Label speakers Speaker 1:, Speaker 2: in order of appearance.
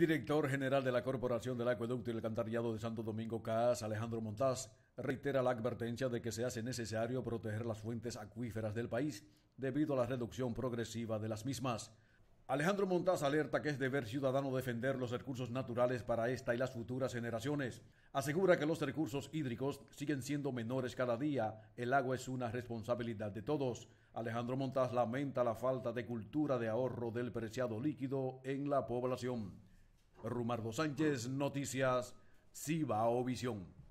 Speaker 1: Director general de la Corporación del Acueducto y el Alcantarillado de Santo Domingo, Cas, Alejandro Montaz, reitera la advertencia de que se hace necesario proteger las fuentes acuíferas del país debido a la reducción progresiva de las mismas. Alejandro Montaz alerta que es deber ciudadano defender los recursos naturales para esta y las futuras generaciones. Asegura que los recursos hídricos siguen siendo menores cada día. El agua es una responsabilidad de todos. Alejandro Montaz lamenta la falta de cultura de ahorro del preciado líquido en la población. Rumardo Sánchez, Noticias, o Visión.